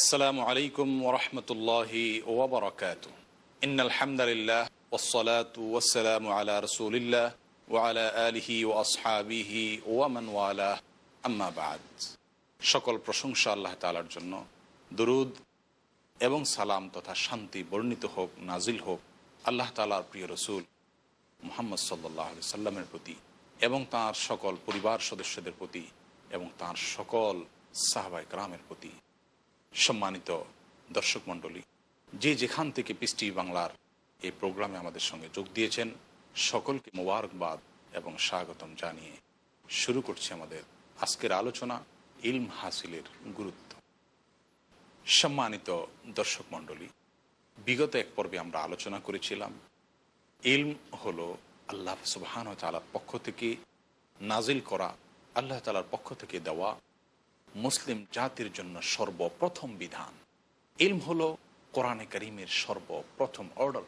আসসালামু আলাইকুম ওরহমতুল্লাহি ওবরাকাত ইন আলহামদুলিল্লাহ ওসলাত ওসালাম আলা রসুলিল্লাহ ওয়ালা আলহি ও আসহাবিহি ওয়ামান ওয়ালা আম্মাবাদ সকল প্রশংসা আল্লাহ তালার জন্য দরুদ এবং সালাম তথা শান্তি বর্ণিত হোক নাজিল হোক আল্লাহ তালার প্রিয় রসুল মোহাম্মদ সাল্লাহ সাল্লামের প্রতি এবং তার সকল পরিবার সদস্যদের প্রতি এবং তার সকল সাহবাইক রামের প্রতি সম্মানিত দর্শক মণ্ডলী যে যেখান থেকে পিস্টি বাংলার এই প্রোগ্রামে আমাদের সঙ্গে যোগ দিয়েছেন সকলকে মোবারকবাদ এবং স্বাগতম জানিয়ে শুরু করছি আমাদের আজকের আলোচনা ইলম হাসিলের গুরুত্ব সম্মানিত দর্শক মণ্ডলী বিগত এক পর্বে আমরা আলোচনা করেছিলাম ইলম হল আল্লাহ সুবাহান তালার পক্ষ থেকে নাজিল করা আল্লাহ তালার পক্ষ থেকে দেওয়া মুসলিম জাতির জন্য সর্বপ্রথম বিধান ইলম হলো কোরআনে করিমের সর্বপ্রথম অর্ডার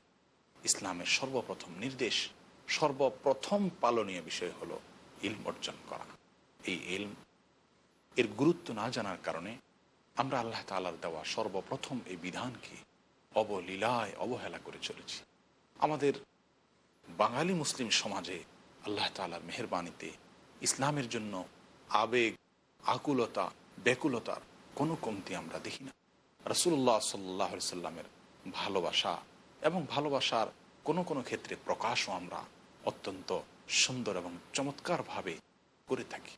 ইসলামের সর্বপ্রথম নির্দেশ সর্বপ্রথম পালনীয় বিষয় হলো ইলম অর্জন করা এই ইলম এর গুরুত্ব না জানার কারণে আমরা আল্লাহ তালার দেওয়া সর্বপ্রথম এই বিধানকে অবলীলায় অবহেলা করে চলেছি আমাদের বাঙালি মুসলিম সমাজে আল্লাহ তালার মেহরবানিতে ইসলামের জন্য আবেগ আকুলতা ব্যাকুলতার কোনো কমতি আমরা দেখি না রসুল্লাহ সাল্লাহ সাল্লামের ভালোবাসা এবং ভালোবাসার কোন কোন ক্ষেত্রে প্রকাশও আমরা অত্যন্ত সুন্দর এবং চমৎকারভাবে করে থাকি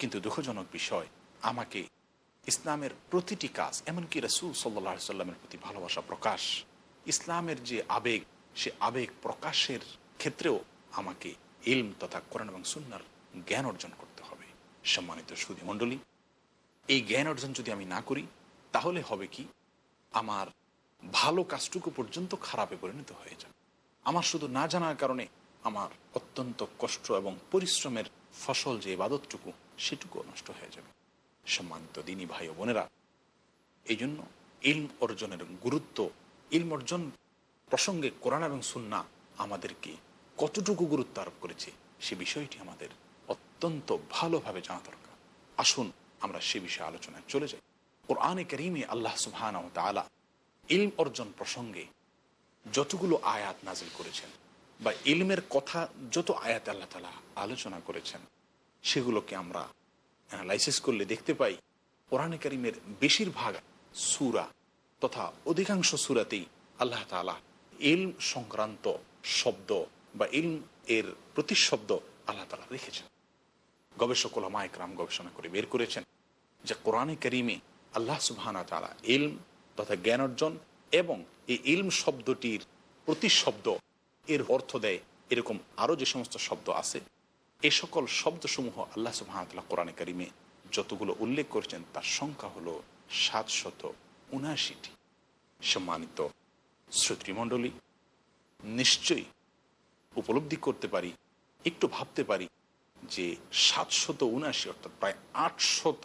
কিন্তু দুঃখজনক বিষয় আমাকে ইসলামের প্রতিটি কাজ এমনকি রসুল সাল্লাহ সাল্লামের প্রতি ভালোবাসা প্রকাশ ইসলামের যে আবেগ সে আবেগ প্রকাশের ক্ষেত্রেও আমাকে ইলম তথা করেন এবং সুন্নার জ্ঞান অর্জন করতে সম্মানিত সুদী মণ্ডলী এই জ্ঞান অর্জন যদি আমি না করি তাহলে হবে কি আমার ভালো কাজটুকু পর্যন্ত খারাপে পরিণত হয়ে যাবে আমার শুধু না জানার কারণে আমার অত্যন্ত কষ্ট এবং পরিশ্রমের ফসল যে ইবাদতটুকু সেটুকুও নষ্ট হয়ে যাবে সম্মানিত দিনী ভাই ও বোনেরা এই জন্য ইলম অর্জনের গুরুত্ব ইলম অর্জন প্রসঙ্গে কোরআন এবং সুন্না আমাদেরকে কতটুকু গুরুত্ব আরোপ করেছে সে বিষয়টি আমাদের অত্যন্ত ভালোভাবে জানা দরকার আসুন আমরা সে বিষয়ে আলোচনায় চলে যাই কোরআনে করিমে আল্লাহ সুহান ইলম অর্জন প্রসঙ্গে যতগুলো আয়াত নাজিল করেছেন বা ইলমের কথা যত আয়াত আল্লাহ তালা আলোচনা করেছেন সেগুলোকে আমরা অ্যানালাইসিস করলে দেখতে পাই কোরআনে করিমের বেশিরভাগ সুরা তথা অধিকাংশ সুরাতেই আল্লাহ তালা ইলম সংক্রান্ত শব্দ বা ইলম এর প্রতিশব্দ আল্লাহ তালা রেখেছেন গবেষক ওলামা একরাম গবেষণা করে বের করেছেন যে কোরআনে করিমে আল্লাহ সুবাহানা তালা ইলম তথা জ্ঞান অর্জন এবং এই ইলম শব্দটির প্রতিশব্দ এর অর্থ দেয় এরকম আরও যে সমস্ত শব্দ আছে এ সকল শব্দসমূহ আল্লাহ সুবাহতাল্লাহ কোরআনে করিমে যতগুলো উল্লেখ করেছেন তার সংখ্যা হলো সাতশত উনআশিটি সম্মানিত শ্রুতিমণ্ডলী নিশ্চয়ই উপলব্ধি করতে পারি একটু ভাবতে পারি যে সাতশত উনাশি অর্থাৎ প্রায় আটশত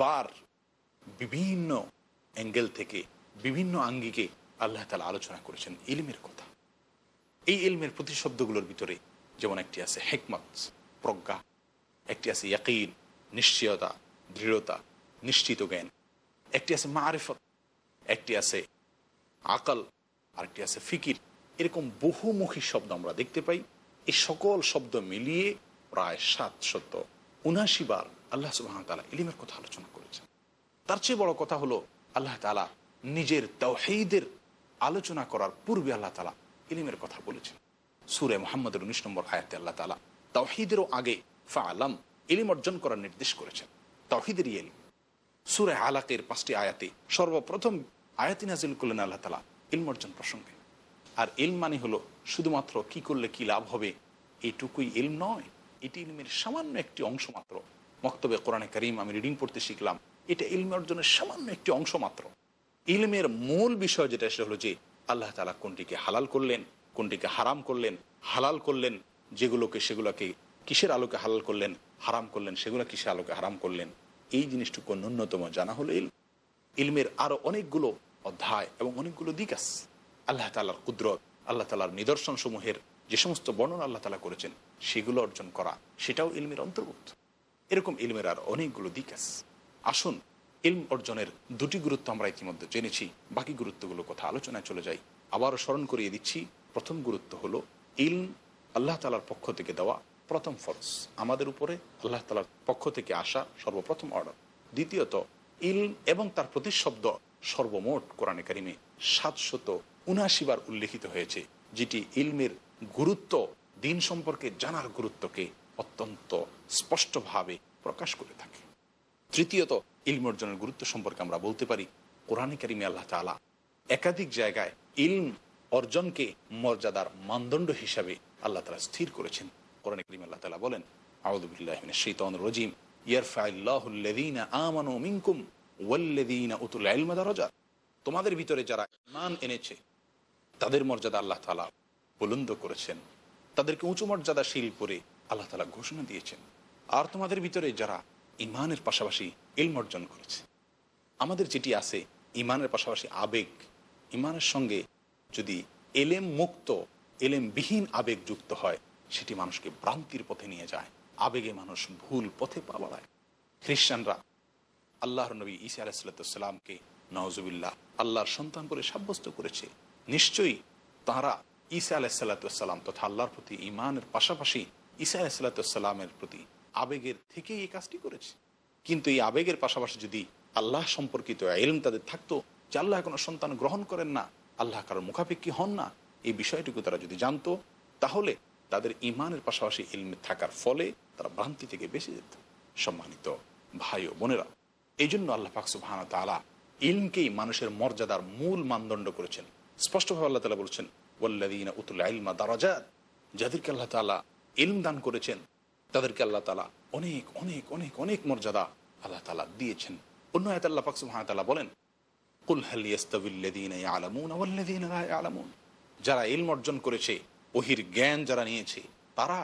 বার বিভিন্ন অ্যাঙ্গেল থেকে বিভিন্ন আঙ্গিকে আল্লাহ তালা আলোচনা করেছেন ইলমের কথা এই ইলমের প্রতিশব্দগুলোর ভিতরে যেমন একটি আছে হেকমত প্রজ্ঞা একটি আছে ইয়াকিন নিশ্চয়তা দৃঢ়তা নিশ্চিত জ্ঞান একটি আছে মারিফত একটি আছে আকল আরেকটি আছে ফিকির এরকম বহুমুখী শব্দ আমরা দেখতে পাই এই সকল শব্দ মিলিয়ে প্রায় সাতশত উনাশি বার আল্লাহ তালা ইলিমের কথা আলোচনা করেছেন তার চেয়ে বড় কথা হলো আল্লাহ তালা নিজের তহিদের আলোচনা করার পূর্বে আল্লাহ তালা ইলিমের কথা বলেছেন সুরে মোহাম্মদের উনিশ নম্বর আয়াতে আল্লাহ তালা তাওহিদেরও আগে ফা আলাম ইলিম অর্জন করার নির্দেশ করেছেন তহিদের ইলিম সুরে আলাকের পাঁচটি আয়াতে সর্বপ্রথম আয়াতি নাজিল করলেন আল্লাহ তালা ইলম অর্জন প্রসঙ্গে আর ইলম মানে হলো শুধুমাত্র কি করলে কি লাভ হবে এটুকুই ইলম নয় এটি ইলমের সামান্য একটি অংশ মাত্র মক্তবে কোরআনে করিম আমি রিডিং পড়তে শিখলাম এটা ইলমের অর্জনের সামান্য একটি অংশ মাত্র ইলমের মূল বিষয় যেটা সেটা হলো যে আল্লাহ তালা কোনটিকে হালাল করলেন কোনটিকে হারাম করলেন হালাল করলেন যেগুলোকে সেগুলোকে কিসের আলোকে হালাল করলেন হারাম করলেন সেগুলো কিসের আলোকে হারাম করলেন এই জিনিসটুকু ন্যূনতম জানা হলো ইলম ইলমের আরও অনেকগুলো অধ্যায় এবং অনেকগুলো দিক আছে আল্লাহ তালার কুদরত আল্লাহ তালার নিদর্শনসমূহের যে সমস্ত বর্ণনা আল্লাহ তালা করেছেন সেগুলো অর্জন করা সেটাও ইলমের অন্তর্ভুক্ত এরকম ইলমের আর অনেকগুলো দিক আছে আসুন ইলম অর্জনের দুটি গুরুত্ব আমরা ইতিমধ্যে জেনেছি বাকি গুরুত্বগুলো কথা আলোচনায় চলে যাই আবারও স্মরণ করিয়ে দিচ্ছি প্রথম গুরুত্ব হলো ইলম আল্লাহ তালার পক্ষ থেকে দেওয়া প্রথম ফরজ আমাদের উপরে আল্লাহ তালার পক্ষ থেকে আসা সর্বপ্রথম অর্ডার দ্বিতীয়ত ইলম এবং তার প্রতিশব্দ সর্বমোট কোরআনে কারিমে সাতশত উনাশি বার উল্লেখিত হয়েছে যেটি ইলমের গুরুত্ব দিন সম্পর্কে জানার গুরুত্বকে অত্যন্ত স্পষ্টভাবে প্রকাশ করে থাকে তৃতীয়ত ইলম অর্জনের গুরুত্ব সম্পর্কে আমরা বলতে পারি কোরআন কারিমে আল্লাহ তালা একাধিক জায়গায় ইলম অর্জনকে মর্যাদার মানদণ্ড হিসাবে আল্লাহ তালা স্থির করেছেন কোরআন করিম আল্লাহ তালা বলেন তোমাদের ভিতরে যারা মান এনেছে তাদের মর্যাদা আল্লাহ তালা বুলন্দ করেছেন তাদেরকে উঁচু মর্যাদাশীল করে আল্লাহ তালা ঘোষণা দিয়েছেন আর তোমাদের ভিতরে যারা ইমানের পাশাপাশি ইলম অর্জন করেছে আমাদের যেটি আছে ইমানের পাশাপাশি আবেগ ইমানের সঙ্গে যদি এলেম মুক্ত এলেমবিহীন আবেগ যুক্ত হয় সেটি মানুষকে ভ্রান্তির পথে নিয়ে যায় আবেগে মানুষ ভুল পথে পা বাড়ায় খ্রিস্টানরা আল্লাহর নবী ইসা আলাহিসাল্লাতামকে নওয়াজবিল্লাহ আল্লাহর সন্তান করে সাব্যস্ত করেছে নিশ্চয়ই তারা ঈসা আলাহিসাল্লাতুসাল্লাম তথা আল্লাহর প্রতি ইমানের পাশাপাশি ঈসা আলাহিসাল্লাতুসাল্লামের প্রতি আবেগের থেকে এই কাজটি করেছে কিন্তু এই আবেগের পাশাপাশি যদি আল্লাহ সম্পর্কিত এলম তাদের থাকতো যে আল্লাহ কোনো সন্তান গ্রহণ করেন না আল্লাহ কারোর মুখাপেক্ষী হন না এই বিষয়টুকু তারা যদি জানতো তাহলে তাদের ইমানের পাশাপাশি এলমে থাকার ফলে তারা ভ্রান্তি থেকে বেঁচে যেত সম্মানিত ভাই ও বোনেরা এই জন্য আল্লাহ ভানা তালা ইলমকেই মানুষের মর্যাদার মূল মানদণ্ড করেছেন স্পষ্টভাবে আল্লাহ তালা বলছেন ওয়াল্লাদিন উতুল আলমা দারাজাত যাদেরকে আল্লাহ তালা ইলম দান করেছেন তাদেরকে আল্লাহ তালা অনেক অনেক অনেক অনেক মর্যাদা আল্লাহ তালা দিয়েছেন অন্য এত আল্লাহ পাক সুহায়তালা বলেন কুল হালিয়াস্তাবিল্লাদিন আলামুন ওয়াল্লাদিন আলামুন যারা ইলম অর্জন করেছে ওহির জ্ঞান যারা নিয়েছে তারা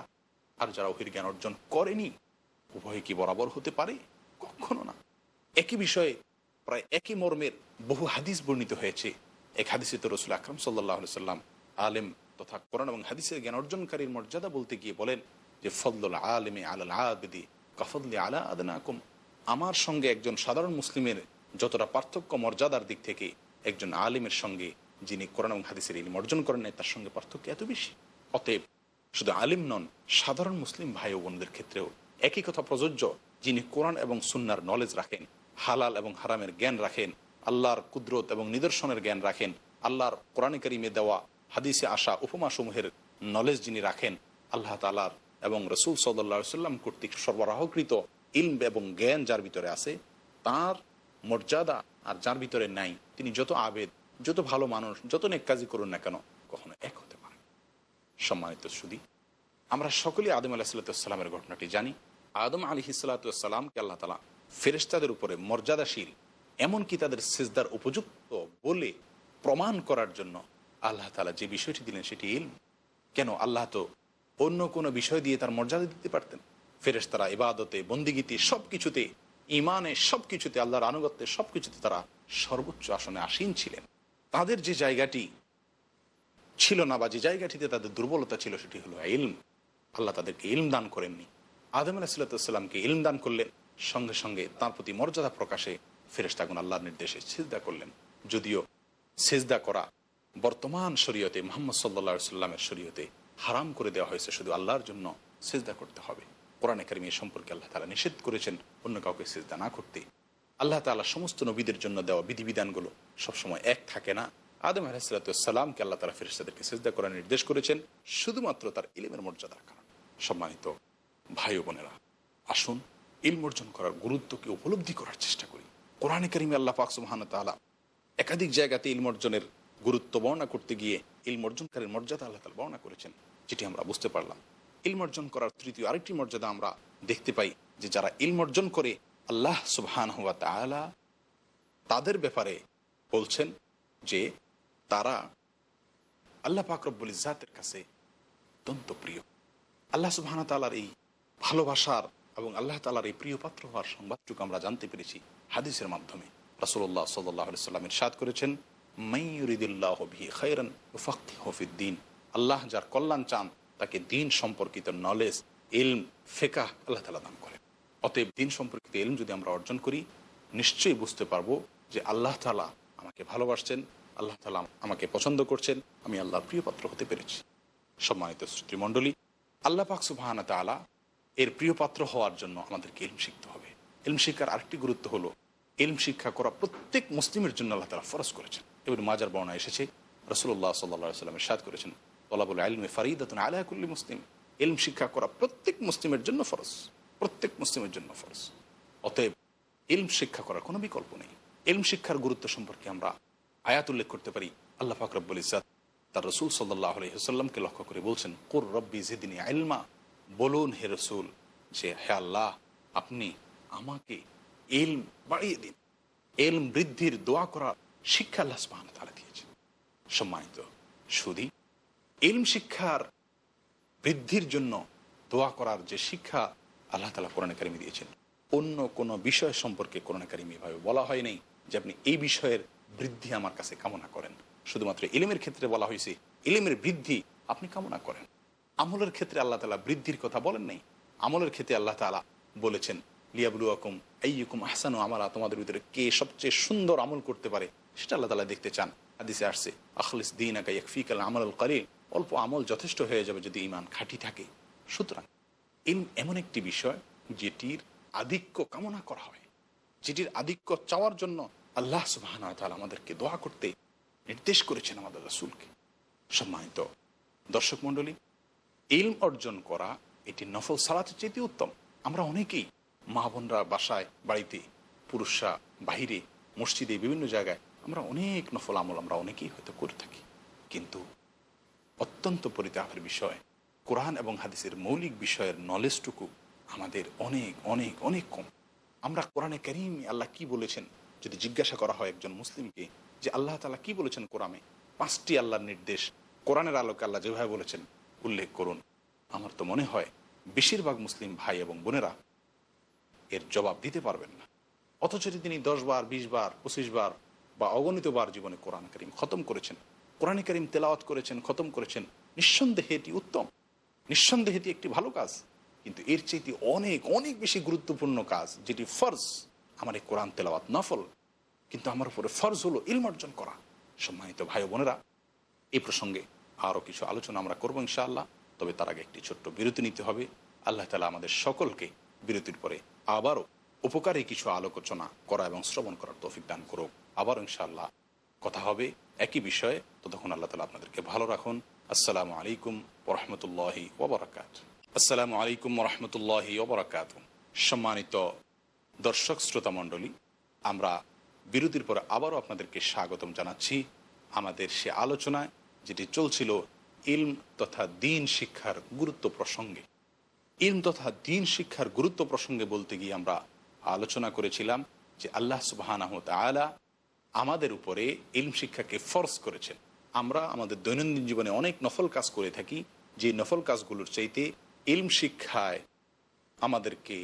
আর যারা ওহির জ্ঞান অর্জন করেনি উভয় কি বরাবর হতে পারে কখনো না একই বিষয়ে প্রায় একই মর্মের বহু হাদিস বর্ণিত হয়েছে এক হাদিসে তো রসুল আকরম সাল্লাহ সাল্লাম আলেম তথা কোরআন এবং হাদিসের জ্ঞান অর্জনকারীর মর্যাদা বলতে গিয়ে বলেন যে ফদল আলমে আলাল আদি কফদলি আলা আদনাকুম আমার সঙ্গে একজন সাধারণ মুসলিমের যতটা পার্থক্য মর্যাদার দিক থেকে একজন আলিমের সঙ্গে যিনি কোরআন এবং হাদিসের ইলিম অর্জন করেন নাই তার সঙ্গে পার্থক্য এত বেশি অতএব শুধু আলিম নন সাধারণ মুসলিম ভাই ও বোনদের ক্ষেত্রেও একই কথা প্রযোজ্য যিনি কোরআন এবং সুন্নার নলেজ রাখেন হালাল এবং হারামের জ্ঞান রাখেন আল্লাহর কুদরত এবং নিদর্শনের জ্ঞান রাখেন আল্লাহর কোরআন করিমে দেওয়া হাদিসে আসা উপমাসমূহের নলেজ যিনি রাখেন আল্লাহ তালার এবং রসুল সদল্লা সাল্লাম কর্তৃক সরবরাহকৃত ইল এবং জ্ঞান যার ভিতরে আছে তার মর্যাদা আর যার ভিতরে নাই তিনি যত আবেদ যত ভালো মানুষ যত নেক কাজই করুন না কেন কখনো এক হতে পারে সম্মানিত সুদী আমরা সকলেই আদম আলাহ সাল্লাতামের ঘটনাটি জানি আদম আলী সাল্লাতামকে আল্লাহ তালা ফেরেস্তাদের উপরে মর্যাদাশীল এমনকি তাদের সেজদার উপযুক্ত বলে প্রমাণ করার জন্য আল্লাহ তালা যে বিষয়টি দিলেন সেটি ইল কেন আল্লাহ তো অন্য কোনো বিষয় দিয়ে তার মর্যাদা দিতে পারতেন ফেরেস তারা ইবাদতে বন্দিগীতে সব কিছুতে ইমানে সব কিছুতে আল্লাহর আনুগত্যে সব কিছুতে তারা সর্বোচ্চ আসনে আসীন ছিলেন তাদের যে জায়গাটি ছিল না বা যে জায়গাটিতে তাদের দুর্বলতা ছিল সেটি হলো ইলম আল্লাহ তাদেরকে ইলম দান করেননি আদম আলাহ আলাহিসাল্লাতামকে ইলম দান করলেন সঙ্গে সঙ্গে তার প্রতি মর্যাদা প্রকাশে ফেরেস্তাগুন আল্লাহর নির্দেশে সেজদা করলেন যদিও সেজদা করা বর্তমান শরীয়তে মোহাম্মদ সাল্লা সাল্লামের শরীয়তে হারাম করে দেওয়া হয়েছে শুধু আল্লাহর জন্য সেজদা করতে হবে কোরআন একাডেমি সম্পর্কে আল্লাহ তালা নিষেধ করেছেন অন্য কাউকে সেজদা না করতে আল্লাহ তালা সমস্ত নবীদের জন্য দেওয়া বিধিবিধানগুলো সবসময় এক থাকে না আদম আলাহিসাল্লাতামকে আল্লাহ তালা ফেরিস্তাদেরকে সেজদা করার নির্দেশ করেছেন শুধুমাত্র তার ইলিমের মর্যাদার কারণে সম্মানিত ভাই বোনেরা আসুন ইল অর্জন করার গুরুত্বকে উপলব্ধি করার চেষ্টা করি কোরআনে করিমে আল্লাহ পাক সুহান তালা একাধিক জায়গাতে ইলম অর্জনের গুরুত্ব বর্ণনা করতে গিয়ে ইলম অর্জনকারীর মর্যাদা আল্লাহ তালা বর্ণনা করেছেন যেটি আমরা বুঝতে পারলাম ইলম অর্জন করার তৃতীয় আরেকটি মর্যাদা আমরা দেখতে পাই যে যারা ইলম অর্জন করে আল্লাহ সুবহান হুয়া তালা তাদের ব্যাপারে বলছেন যে তারা আল্লাহ পাকরব্বুল ইজাতের কাছে অত্যন্ত প্রিয় আল্লাহ সুবহান তালার এই ভালোবাসার এবং আল্লাহ তালার এই প্রিয় পাত্র হওয়ার সংবাদটুকু আমরা জানতে পেরেছি হাদিসের মাধ্যমে রাসুল্লাহ সাল্লাহ সাল্লামের সাদ করেছেন ভি হফিদ্দিন আল্লাহ যার কল্যাণ চান তাকে দিন সম্পর্কিত নলেজ ইলম ফেকাহ আল্লাহ তালা দান করেন অতএব দিন সম্পর্কিত ইলম যদি আমরা অর্জন করি নিশ্চয়ই বুঝতে পারবো যে আল্লাহ তালা আমাকে ভালোবাসছেন আল্লাহ তালা আমাকে পছন্দ করছেন আমি আল্লাহর প্রিয়পাত্র হতে পেরেছি সম্মানিত শ্রুতিমণ্ডলী আল্লাহ পাক সুবাহানা তালা এর প্রিয়পাত্র হওয়ার জন্য আমাদেরকে ইলম শিখতে হবে ইলম শিক্ষার আরেকটি গুরুত্ব হলো ইলম শিক্ষা করা প্রত্যেক মুসলিমের জন্য আল্লাহ তালা ফরজ করেছেন এবং মাজার বর্ণা এসেছে রসুল্লাহ সাল্লা সাল্লামের সাদ করেছেন তলাবুল আলমে ফারিদাতুন আলাহাকুল্লি মুসলিম এলম শিক্ষা করা প্রত্যেক মুসলিমের জন্য ফরজ প্রত্যেক মুসলিমের জন্য ফরজ অতএব এলম শিক্ষা করার কোনো বিকল্প নেই এলম শিক্ষার গুরুত্ব সম্পর্কে আমরা আয়াত উল্লেখ করতে পারি আল্লাহ ফাকরবুল ইসাদ তার রসুল সাল্লাহ আলহিহাল্লামকে লক্ষ্য করে বলছেন কোর রব্বি জিদিনী আলমা বলুন হে রসুল যে হে আল্লাহ আপনি আমাকে এলম বাড়িয়ে দিন এলম বৃদ্ধির দোয়া করার শিক্ষা আল্লাহ তারা দিয়েছে সম্মানিত সুদী ইলম শিক্ষার বৃদ্ধির জন্য দোয়া করার যে শিক্ষা আল্লাহ তালা কোরআনকারিমি দিয়েছেন অন্য কোনো বিষয় সম্পর্কে কোরআনকারিমি এভাবে বলা হয়নি যে আপনি এই বিষয়ের বৃদ্ধি আমার কাছে কামনা করেন শুধুমাত্র ইলেমের ক্ষেত্রে বলা হয়েছে ইলেমের বৃদ্ধি আপনি কামনা করেন আমলের ক্ষেত্রে আল্লাহ তালা বৃদ্ধির কথা বলেন নাই আমলের ক্ষেত্রে আল্লাহ তালা বলেছেন লিয়াবুল আকুম এই আহসানু আমারা তোমাদের ভিতরে কে সবচেয়ে সুন্দর আমল করতে পারে সেটা আল্লাহ তালা দেখতে চান আদিসে আসছে আখলিস দিন আকা এক ফিকাল আমল আল অল্প আমল যথেষ্ট হয়ে যাবে যদি ইমান খাঁটি থাকে সুতরাং ইন এমন একটি বিষয় যেটির আধিক্য কামনা করা হয় যেটির আধিক্য চাওয়ার জন্য আল্লাহ সুবাহ আমাদেরকে দোয়া করতে নির্দেশ করেছেন আমাদের রাসুলকে সম্মানিত দর্শক মণ্ডলী ইলম অর্জন করা এটি নফল সালাতের চেয়েতে উত্তম আমরা অনেকেই মা বোনরা বাসায় বাড়িতে পুরুষরা বাহিরে মসজিদে বিভিন্ন জায়গায় আমরা অনেক নফল আমল আমরা অনেকেই হয়তো করে থাকি কিন্তু অত্যন্ত পরিতাপের বিষয় কোরআন এবং হাদিসের মৌলিক বিষয়ের নলেজটুকু আমাদের অনেক অনেক অনেক কম আমরা কোরআনে করিম আল্লাহ কি বলেছেন যদি জিজ্ঞাসা করা হয় একজন মুসলিমকে যে আল্লাহ তালা কি বলেছেন কোরআনে পাঁচটি আল্লাহর নির্দেশ কোরআনের আলোকে আল্লাহ যেভাবে বলেছেন উল্লেখ করুন আমার তো মনে হয় বেশিরভাগ মুসলিম ভাই এবং বোনেরা এর জবাব দিতে পারবেন না অথচ তিনি দশ বার বিশ বার পঁচিশ বার বা অগণিত বার জীবনে কোরআন করিম খতম করেছেন কোরআন করিম তেলাওয়াত করেছেন খতম করেছেন নিঃসন্দেহে এটি উত্তম নিঃসন্দেহে এটি একটি ভালো কাজ কিন্তু এর চেয়েটি অনেক অনেক বেশি গুরুত্বপূর্ণ কাজ যেটি ফর্জ আমার এই কোরআন তেলাওয়াত নফল কিন্তু আমার উপরে ফর্জ হলো ইলম অর্জন করা সম্মানিত ভাই বোনেরা এই প্রসঙ্গে আরও কিছু আলোচনা আমরা করবো ইনশাআল্লাহ তবে তার আগে একটি ছোট্ট বিরতি নিতে হবে আল্লাহ তালা আমাদের সকলকে বিরতির পরে আবারও উপকারী কিছু আলোচনা করা এবং শ্রবণ করার তৌফিক দান করুক আবার ইনশাআল্লাহ কথা হবে একই বিষয়ে ততক্ষণ আল্লাহ তালা আপনাদেরকে ভালো রাখুন আসসালামু আলাইকুম ওরহমতুল্লাহি ওবরাকাত আসসালামু আলাইকুম রহমতুল্লাহি ওবরাকাত সম্মানিত দর্শক শ্রোতা মণ্ডলী আমরা বিরতির পর আবারও আপনাদেরকে স্বাগতম জানাচ্ছি আমাদের সে আলোচনায় যেটি চলছিল ইলম তথা দিন শিক্ষার গুরুত্ব প্রসঙ্গে ইলম তথা দিন শিক্ষার গুরুত্ব প্রসঙ্গে বলতে গিয়ে আমরা আলোচনা করেছিলাম যে আল্লাহ আহমদ আয়লা আমাদের উপরে ইলম শিক্ষাকে ফর্স করেছেন আমরা আমাদের দৈনন্দিন জীবনে অনেক নফল কাজ করে থাকি যে নফল কাজগুলোর চাইতে ইলম শিক্ষায় আমাদেরকে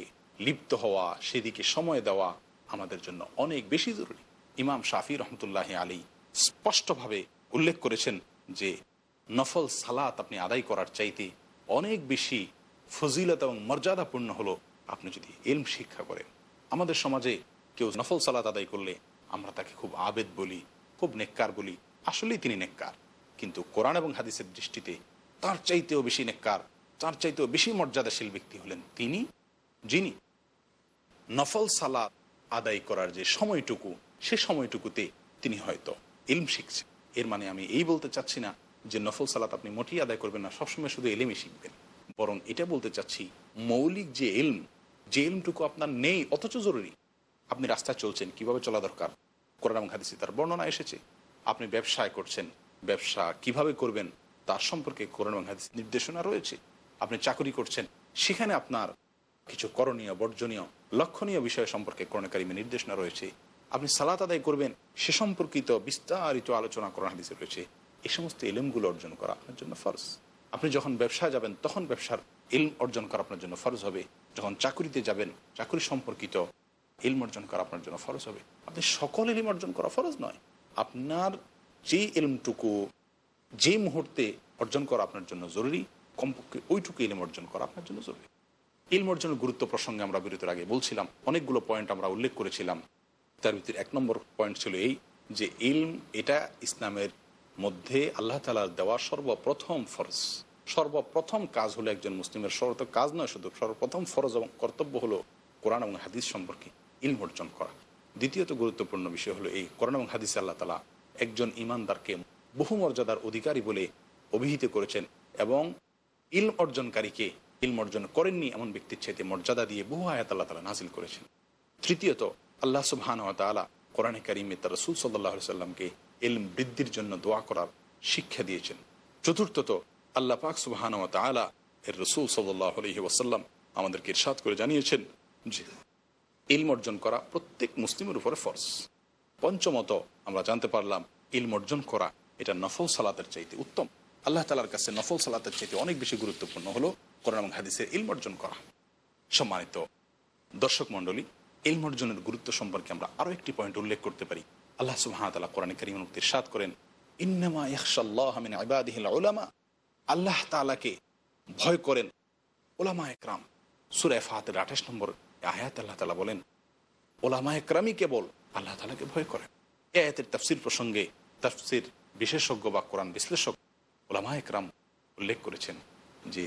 লিপ্ত হওয়া সেদিকে সময় দেওয়া আমাদের জন্য অনেক বেশি জরুরি ইমাম শাফি রহমতুল্লাহ আলী স্পষ্টভাবে উল্লেখ করেছেন যে নফল সালাত আপনি আদায় করার চাইতে অনেক বেশি ফজিলত এবং মর্যাদাপূর্ণ হলো আপনি যদি এলম শিক্ষা করেন আমাদের সমাজে কেউ নফল সালাত আদায় করলে আমরা তাকে খুব আবেদ বলি খুব নেককার বলি আসলেই তিনি নেককার কিন্তু কোরআন এবং হাদিসের দৃষ্টিতে তার চাইতেও বেশি নেককার তার চাইতেও বেশি মর্যাদাশীল ব্যক্তি হলেন তিনি যিনি নফল সালাদ আদায় করার যে সময়টুকু সে সময়টুকুতে তিনি হয়তো ইলম শিখছেন এর মানে আমি এই বলতে চাচ্ছি না যে নফল সালাত আপনি মোটেই আদায় করবেন না সবসময় শুধু এলেমে শিখবেন বরং এটা বলতে চাচ্ছি মৌলিক যে এলম যে এলমটুকু আপনার নেই অথচ জরুরি আপনি রাস্তায় চলছেন কিভাবে চলা দরকার কোরআন এবং হাদিসে তার বর্ণনা এসেছে আপনি ব্যবসায় করছেন ব্যবসা কিভাবে করবেন তার সম্পর্কে কোরআন এবং হাদিস নির্দেশনা রয়েছে আপনি চাকরি করছেন সেখানে আপনার কিছু করণীয় বর্জনীয় লক্ষণীয় বিষয় সম্পর্কে করণকারিমে নির্দেশনা রয়েছে আপনি সালাত আদায় করবেন সে সম্পর্কিত বিস্তারিত আলোচনা কোরআন হাদিসে রয়েছে এ সমস্ত এলেমগুলো অর্জন করা আপনার জন্য ফরজ আপনি যখন ব্যবসায় যাবেন তখন ব্যবসার এলম অর্জন করা আপনার জন্য ফরজ হবে যখন চাকরিতে যাবেন চাকরি সম্পর্কিত ইলম অর্জন করা আপনার জন্য ফরজ হবে আপনি সকল ইলম অর্জন করা ফরজ নয় আপনার যে ইলমটুকু যে মুহূর্তে অর্জন করা আপনার জন্য জরুরি কমপক্ষে ওইটুকু ইলম অর্জন করা আপনার জন্য জরুরি ইলম অর্জনের গুরুত্ব প্রসঙ্গে আমরা বিরতির আগে বলছিলাম অনেকগুলো পয়েন্ট আমরা উল্লেখ করেছিলাম তার ভিতরে এক নম্বর পয়েন্ট ছিল এই যে ইলম এটা ইসলামের মধ্যে আল্লাহ তালার দেওয়া সর্বপ্রথম ফরজ সর্বপ্রথম কাজ হলো একজন মুসলিমের সর্বত কাজ নয় শুধু সর্বপ্রথম ফরজ এবং কর্তব্য হলো কোরআন এবং হাদিস সম্পর্কে ইলম অর্জন করা দ্বিতীয়ত গুরুত্বপূর্ণ বিষয় হলো এই করোনা এবং হাদিস আল্লাহ তালা একজন ইমানদারকে বহু মর্যাদার অধিকারী বলে অভিহিত করেছেন এবং ইল অর্জনকারীকে ইল অর্জন করেননি এমন ব্যক্তির চেয়েতে মর্যাদা দিয়ে বহু আয়াত আল্লাহ তালা নাজিল করেছেন তৃতীয়ত আল্লাহ সুবহান তালা কোরআনে কারিমে তার রসুল সাল্লাহ সাল্লামকে ইলম বৃদ্ধির জন্য দোয়া করার শিক্ষা দিয়েছেন চতুর্থত আল্লাহ পাক সুবহান তালা এর রসুল সাল্লাহ আলহি ওসাল্লাম আমাদেরকে ইরশাদ করে জানিয়েছেন যে ইলম অর্জন করা প্রত্যেক মুসলিমের উপরে ফরস পঞ্চমত আমরা জানতে পারলাম ইলম অর্জন করা এটা নফল সালাতের চাইতে উত্তম আল্লাহ তালার কাছে নফল সালাতের চাইতে অনেক বেশি গুরুত্বপূর্ণ হলো কোরআন এবং হাদিসের ইলম অর্জন করা সম্মানিত দর্শক মন্ডলী ইলম অর্জনের গুরুত্ব সম্পর্কে আমরা আরও একটি পয়েন্ট উল্লেখ করতে পারি আল্লাহ সুহামতাল্লাহ কোরআন করিম মুক্তির সাদ করেন ইন্নামা ইয়াহসাল্লাহমিন আবাদিহিল ওলামা আল্লাহ তালাকে ভয় করেন ওলামা একরাম সুরায় ফাহাতের আঠাশ নম্বর আয়াত আল্লাহ তালা বলেন ওলামা একরামই কেবল আল্লাহ তালাকে ভয় করেন এ আয়াতের তাফসির প্রসঙ্গে তাফসির বিশেষজ্ঞ বা কোরআন বিশ্লেষক ওলামা একরাম উল্লেখ করেছেন যে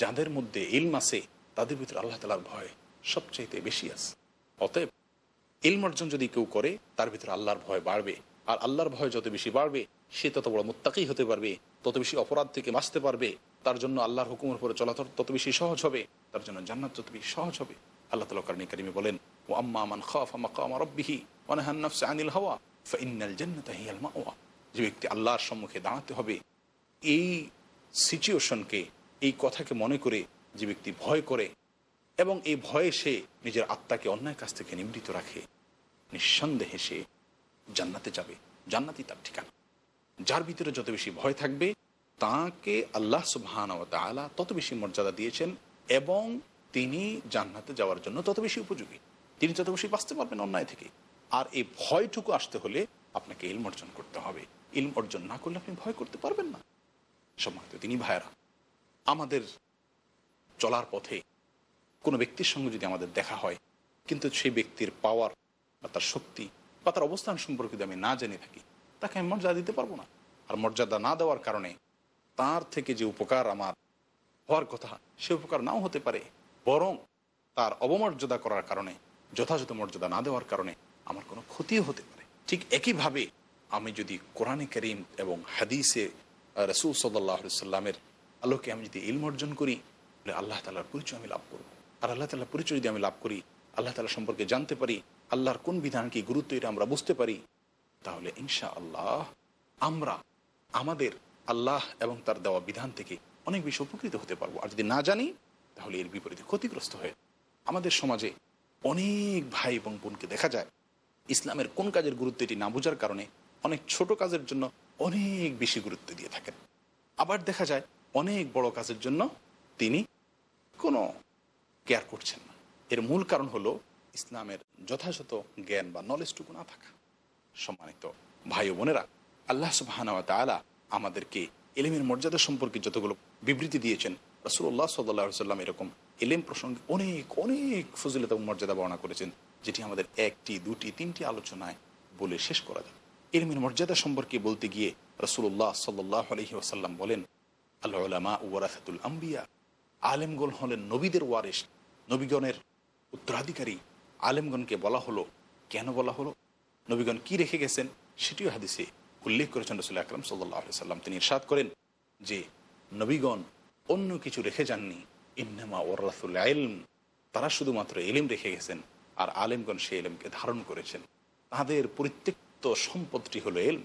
যাদের মধ্যে ইলম মাসে তাদের ভিতরে আল্লাহ তালার ভয় সবচাইতে বেশি আছে অতএব ইলম অর্জন যদি কেউ করে তার ভিতরে আল্লাহর ভয় বাড়বে আর আল্লাহর ভয় যত বেশি বাড়বে সে তত বড় মোত্তাকি হতে পারবে তত বেশি অপরাধ থেকে বাঁচতে পারবে তার জন্য আল্লাহর হুকুমের উপরে চলাচল তত বেশি সহজ হবে তার জন্য জান্নাত তত বেশি সহজ হবে আল্লাহ তালা কারণী কারিমে বলেন ও আম্মা মান খাফ হাওয়া যে ব্যক্তি আল্লাহর সম্মুখে দাঁড়াতে হবে এই সিচুয়েশনকে এই কথাকে মনে করে যে ব্যক্তি ভয় করে এবং এই ভয়ে সে নিজের আত্মাকে অন্যায় কাছ থেকে নিবৃত রাখে নিঃসন্দেহে সে জান্নাতে যাবে জান্নাতি তার ঠিকানা যার ভিতরে যত বেশি ভয় থাকবে তাকে আল্লাহ তালা তত বেশি মর্যাদা দিয়েছেন এবং তিনি জান্নাতে যাওয়ার জন্য তত বেশি উপযোগী তিনি তত বেশি বাঁচতে পারবেন অন্যায় থেকে আর এই ভয়টুকু আসতে হলে আপনাকে ইলম অর্জন করতে হবে ইলম অর্জন না করলে আপনি ভয় করতে পারবেন না সম্মানিত তিনি ভাইয়েরা আমাদের চলার পথে কোনো ব্যক্তির সঙ্গে যদি আমাদের দেখা হয় কিন্তু সেই ব্যক্তির পাওয়ার বা তার শক্তি বা তার অবস্থান সম্পর্কে যদি আমি না জেনে থাকি তাকে আমি মর্যাদা দিতে পারবো না আর মর্যাদা না দেওয়ার কারণে তার থেকে যে উপকার আমার হওয়ার কথা সে উপকার নাও হতে পারে বরং তার অবমর্যাদা করার কারণে যথাযথ মর্যাদা না দেওয়ার কারণে আমার কোনো ক্ষতিও হতে পারে ঠিক একইভাবে আমি যদি কোরআনে করিম এবং হাদিসে রসুল সাল্লাহ সাল্লামের আলোকে আমি যদি ইলম অর্জন করি তাহলে আল্লাহ তালার পরিচয় আমি লাভ করব আর আল্লাহ তালার পরিচয় যদি আমি লাভ করি আল্লাহ তালা সম্পর্কে জানতে পারি আল্লাহর কোন বিধান কি গুরুত্ব এটা আমরা বুঝতে পারি তাহলে ইনশা আল্লাহ আমরা আমাদের আল্লাহ এবং তার দেওয়া বিধান থেকে অনেক বেশি উপকৃত হতে পারবো আর যদি না জানি তাহলে এর বিপরীতে ক্ষতিগ্রস্ত হয়ে আমাদের সমাজে অনেক ভাই এবং বোনকে দেখা যায় ইসলামের কোন কাজের গুরুত্ব এটি না বোঝার কারণে অনেক ছোট কাজের জন্য অনেক বেশি গুরুত্ব দিয়ে থাকেন আবার দেখা যায় অনেক বড় কাজের জন্য তিনি কোনো কেয়ার করছেন না এর মূল কারণ হলো ইসলামের যথাযথ জ্ঞান বা নলেজটুকু না থাকা সম্মানিত ভাই বোনেরা আল্লাহ সুবাহানা তালা আমাদেরকে এলিমের মর্যাদা সম্পর্কে যতগুলো বিবৃতি দিয়েছেন রসুল্লাহ সাল্লাহ সাল্লাম এরকম এলিম প্রসঙ্গে অনেক অনেক ফজিলত এবং মর্যাদা বর্ণনা করেছেন যেটি আমাদের একটি দুটি তিনটি আলোচনায় বলে শেষ করা যায় এলিমের মর্যাদা সম্পর্কে বলতে গিয়ে রসুল্লাহ সাল্লাহ আলহি আসাল্লাম বলেন আল্লাহমা ওয়ারাসাতুল আম্বিয়া আলেমগন হলেন নবীদের ওয়ারেস নবীগণের উত্তরাধিকারী আলেমগণকে বলা হলো কেন বলা হলো নবীগণ কি রেখে গেছেন সেটিও হাদিসে উল্লেখ করেছেন রসুল আকরম সাল্লাম তিনি ইরশাদ করেন যে নবীগণ অন্য কিছু রেখে যাননি ইন্নামা ওরাসুল আলম তারা শুধুমাত্র এলিম রেখে গেছেন আর আলেমগণ সেই এলেমকে ধারণ করেছেন তাদের পরিত্যক্ত সম্পদটি হলো এলম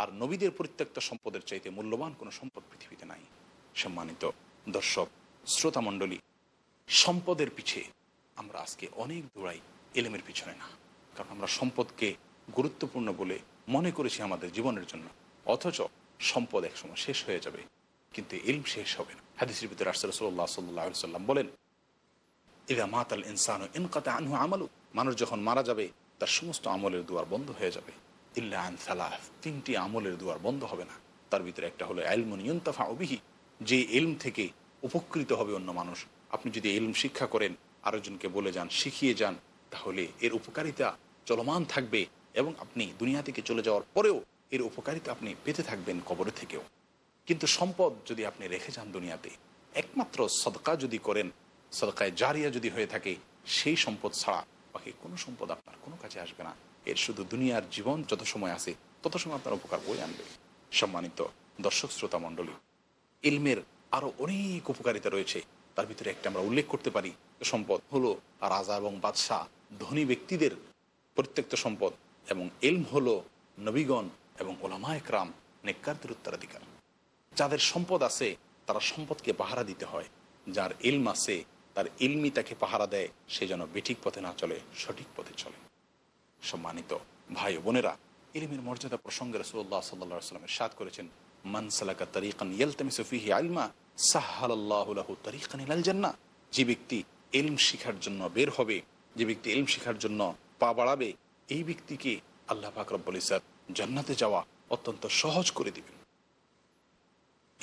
আর নবীদের পরিত্যক্ত সম্পদের চাইতে মূল্যবান কোনো সম্পদ পৃথিবীতে নাই সম্মানিত দর্শক শ্রোতামণ্ডলী সম্পদের পিছে আমরা আজকে অনেক দূরাই এলেমের পিছনে না কারণ আমরা সম্পদকে গুরুত্বপূর্ণ বলে মনে করেছি আমাদের জীবনের জন্য অথচ সম্পদ একসময় শেষ হয়ে যাবে কিন্তু ইলম শেষ হবে না হাদিসের ভিতরে রাসুল্লাহ সাল্লাহ সাল্লাম বলেন ইদা মাতাল ইনসান ইনকাতে আনহু আমালু মানুষ যখন মারা যাবে তার সমস্ত আমলের দুয়ার বন্ধ হয়ে যাবে ইল্লা আন সালাহ তিনটি আমলের দুয়ার বন্ধ হবে না তার ভিতরে একটা হলো এলমন ইয়ন্তফা অবিহি যে এলম থেকে উপকৃত হবে অন্য মানুষ আপনি যদি এলম শিক্ষা করেন আরেকজনকে বলে যান শিখিয়ে যান তাহলে এর উপকারিতা চলমান থাকবে এবং আপনি দুনিয়া থেকে চলে যাওয়ার পরেও এর উপকারিতা আপনি পেতে থাকবেন কবরে থেকেও কিন্তু সম্পদ যদি আপনি রেখে যান দুনিয়াতে একমাত্র সদকা যদি করেন সদকায় জারিয়া যদি হয়ে থাকে সেই সম্পদ ছাড়া বাকি কোনো সম্পদ আপনার কোনো কাছে আসবে না এর শুধু দুনিয়ার জীবন যত সময় আছে তত সময় আপনার উপকার বই আনবে সম্মানিত দর্শক শ্রোতা মণ্ডলী ইলমের আরও অনেক উপকারিতা রয়েছে তার ভিতরে একটা আমরা উল্লেখ করতে পারি সম্পদ হলো রাজা এবং বাদশাহ ধনী ব্যক্তিদের পরিত্যক্ত সম্পদ এবং এলম হল নবীগণ এবং ওলামা একরাম নেককারদের উত্তরাধিকার যাদের সম্পদ আছে তারা সম্পদকে পাহারা দিতে হয় যার এলম আছে তার ইলমি তাকে পাহারা দেয় সে যেন বেঠিক পথে না চলে সঠিক পথে চলে সম্মানিত ভাই বোনেরা ইলমের মর্যাদা প্রসঙ্গে রসুল্লাহ সাল্লা সাল্লামের সাদ করেছেন মানসালাকা তরিকান ইয়েলতামিসফিহি আলমা সাহাল্লাহু তরিকান ইলাল জান্না যে ব্যক্তি এলম শিখার জন্য বের হবে যে ব্যক্তি এলম শিখার জন্য পা বাড়াবে এই ব্যক্তিকে আল্লাহ ফাকরবুল রব্বুল ইসাদ জান্নাতে যাওয়া অত্যন্ত সহজ করে দিবেন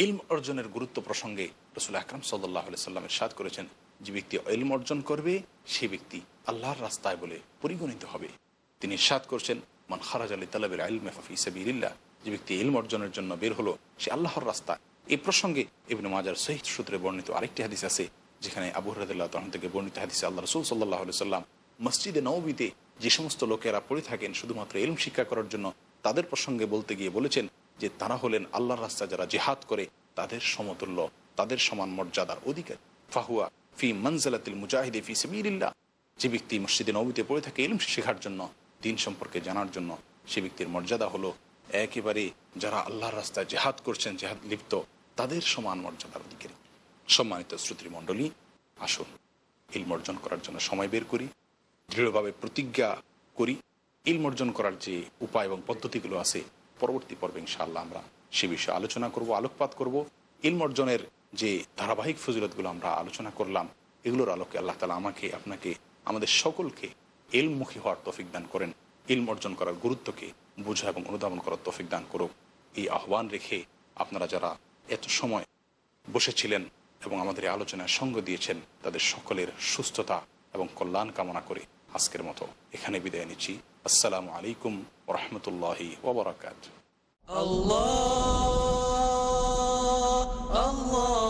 ইলম অর্জনের গুরুত্ব প্রসঙ্গে রসুল আকরাম সাল্লাহ সাল্লামের সাদ করেছেন যে ব্যক্তি ইলম অর্জন করবে সে ব্যক্তি আল্লাহর রাস্তায় বলে পরিগণিত হবে তিনি সাদ করছেন মান খারাজ আলী তালাবের আইল মেফাফি সাবিল্লা যে ব্যক্তি ইলম অর্জনের জন্য বের হলো সে আল্লাহর রাস্তা এই প্রসঙ্গে এবং মাজার সহিদ সূত্রে বর্ণিত আরেকটি হাদিস আছে যেখানে আবু হরদুল্লাহ তহন থেকে বর্ণিত হাদিসে আল্লাহ রসুল সাল্লাহ সাল্লাম মসজিদে নবীতে যে সমস্ত লোকেরা পড়ে থাকেন শুধুমাত্র এলম শিক্ষা করার জন্য তাদের প্রসঙ্গে বলতে গিয়ে বলেছেন যে তারা হলেন আল্লাহর রাস্তা যারা জেহাদ করে তাদের সমতুল্য তাদের সমান মর্যাদার অধিকার ফাহুয়া ফি মঞ্জালাতিল মুজাহিদে ফি সবিল্লা যে ব্যক্তি মসজিদে নবীতে পড়ে থাকে এলম শেখার জন্য দিন সম্পর্কে জানার জন্য সে ব্যক্তির মর্যাদা হলো একেবারে যারা আল্লাহর রাস্তায় জেহাদ করছেন জেহাদ লিপ্ত তাদের সমান মর্যাদার অধিকারী সম্মানিত শ্রুতিমণ্ডলী আসুন ইলম অর্জন করার জন্য সময় বের করি দৃঢ়ভাবে প্রতিজ্ঞা করি ইলম অর্জন করার যে উপায় এবং পদ্ধতিগুলো আছে পরবর্তী পর্বে ইনশাআল্লাহ আমরা সে বিষয়ে আলোচনা করব আলোকপাত করব ইলম অর্জনের যে ধারাবাহিক ফজিলতগুলো আমরা আলোচনা করলাম এগুলোর আলোকে আল্লাহ তালা আমাকে আপনাকে আমাদের সকলকে এলমুখী হওয়ার তফিক দান করেন ইলম অর্জন করার গুরুত্বকে বোঝা এবং অনুধাবন করার তফিক দান করুক এই আহ্বান রেখে আপনারা যারা এত সময় বসেছিলেন এবং আমাদের আলোচনায় সঙ্গ দিয়েছেন তাদের সকলের সুস্থতা এবং কল্যাণ কামনা করে আজকের মতো এখানে বিদায় নিচ্ছি আসসালামু আলাইকুম রহমতুল্লাহি ওবরাকাত আল্লাহ আল্লাহ